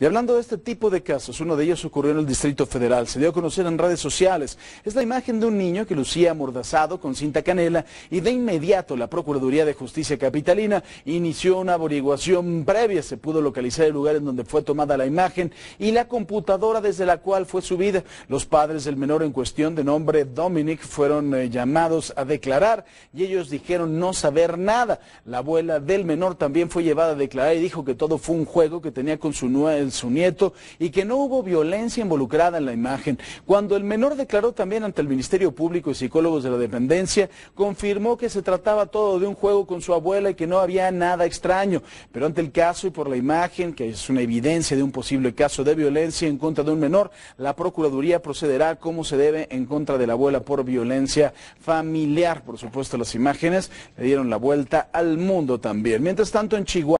Y hablando de este tipo de casos, uno de ellos ocurrió en el Distrito Federal, se dio a conocer en redes sociales. Es la imagen de un niño que lucía amordazado con cinta canela y de inmediato la Procuraduría de Justicia Capitalina inició una averiguación previa. Se pudo localizar el lugar en donde fue tomada la imagen y la computadora desde la cual fue subida. Los padres del menor en cuestión de nombre Dominic fueron eh, llamados a declarar y ellos dijeron no saber nada. La abuela del menor también fue llevada a declarar y dijo que todo fue un juego que tenía con su nueva su nieto, y que no hubo violencia involucrada en la imagen. Cuando el menor declaró también ante el Ministerio Público y psicólogos de la dependencia, confirmó que se trataba todo de un juego con su abuela y que no había nada extraño. Pero ante el caso y por la imagen, que es una evidencia de un posible caso de violencia en contra de un menor, la Procuraduría procederá como se debe en contra de la abuela por violencia familiar. Por supuesto, las imágenes le dieron la vuelta al mundo también. Mientras tanto, en Chihuahua...